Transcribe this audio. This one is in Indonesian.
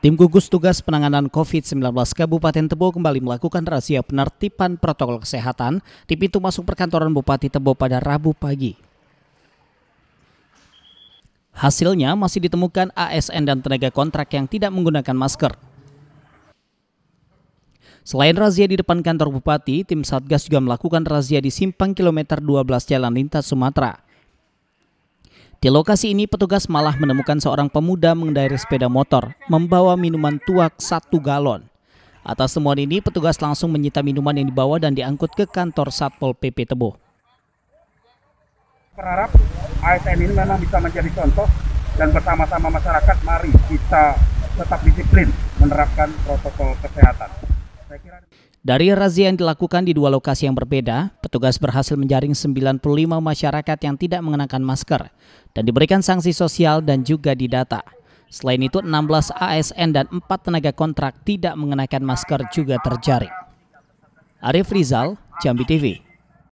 Tim gugus tugas penanganan COVID-19 Kabupaten Tebo kembali melakukan razia penertiban protokol kesehatan di pintu masuk perkantoran Bupati Tebo pada Rabu pagi. Hasilnya masih ditemukan ASN dan tenaga kontrak yang tidak menggunakan masker. Selain razia di depan kantor Bupati, tim Satgas juga melakukan razia di simpang kilometer 12 Jalan Lintas Sumatera. Di lokasi ini petugas malah menemukan seorang pemuda mengendarai sepeda motor membawa minuman tuak satu galon. Atas temuan ini petugas langsung menyita minuman yang dibawa dan diangkut ke kantor Satpol PP Tebo. Berharap ASN ini memang bisa menjadi contoh dan bersama-sama masyarakat mari kita tetap disiplin menerapkan protokol kesehatan. Dari razia yang dilakukan di dua lokasi yang berbeda, petugas berhasil menjaring 95 masyarakat yang tidak mengenakan masker dan diberikan sanksi sosial dan juga didata. Selain itu, 16 ASN dan 4 tenaga kontrak tidak mengenakan masker juga terjaring. Arif Rizal, Jambi TV.